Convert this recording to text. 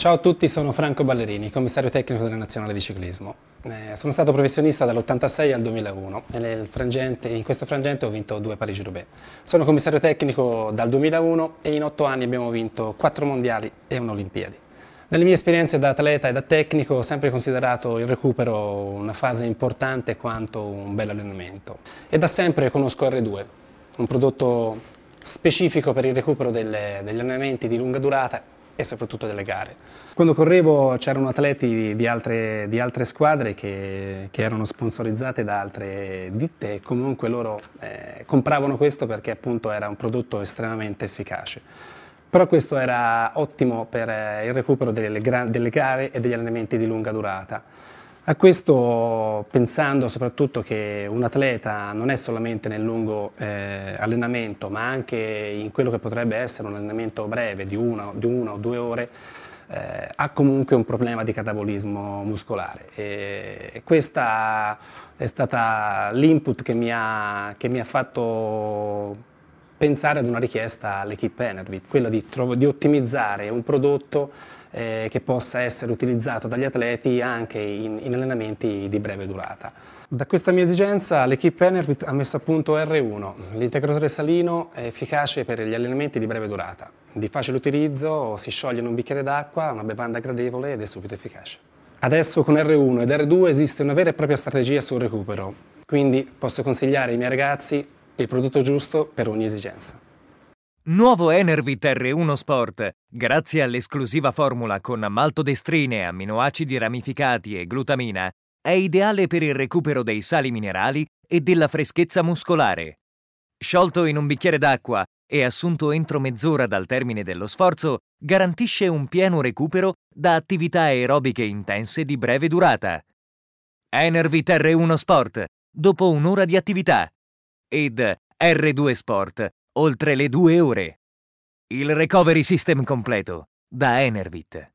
Ciao a tutti, sono Franco Ballerini, commissario tecnico della Nazionale di Ciclismo. Eh, sono stato professionista dall'86 al 2001 e frangente, in questo frangente ho vinto due Parigi-Roubaix. Sono commissario tecnico dal 2001 e in otto anni abbiamo vinto quattro mondiali e un'Olimpiadi. Nelle mie esperienze da atleta e da tecnico ho sempre considerato il recupero una fase importante quanto un bel allenamento e da sempre conosco R2, un prodotto specifico per il recupero delle, degli allenamenti di lunga durata e soprattutto delle gare. Quando correvo c'erano atleti di altre, di altre squadre che, che, erano sponsorizzate da altre ditte e comunque loro eh, compravano questo perché appunto era un prodotto estremamente efficace. Però questo era ottimo per eh, il recupero delle, delle gare e degli allenamenti di lunga durata. A questo pensando soprattutto che un atleta non è solamente nel lungo eh, allenamento, ma anche in quello che potrebbe essere un allenamento breve di una, di una o due ore, eh, ha comunque un problema di catabolismo muscolare. E questa è stata l'input che, mi ha, che mi ha fatto pensare ad una richiesta all'equipe Enervit, quella di, di ottimizzare un prodotto eh, che possa essere utilizzato dagli atleti anche in, in allenamenti di breve durata. Da questa mia esigenza l'equipe Enervit ha messo a punto R1, l'integratore salino è efficace per gli allenamenti di breve durata, di facile utilizzo, si scioglie in un bicchiere d'acqua, una bevanda gradevole ed è subito efficace. Adesso con R1 ed R2 esiste una vera e propria strategia sul recupero, quindi posso consigliare ai miei ragazzi il prodotto giusto per ogni esigenza. Nuovo Enervit R1 Sport, grazie all'esclusiva formula con maltodestrine, amminoacidi ramificati e glutamina, è ideale per il recupero dei sali minerali e della freschezza muscolare. Sciolto in un bicchiere d'acqua e assunto entro mezz'ora dal termine dello sforzo, garantisce un pieno recupero da attività aerobiche intense di breve durata. Enervit R1 Sport, dopo un'ora di attività. Ed R2 Sport, oltre le due ore. Il recovery system completo da Enervit.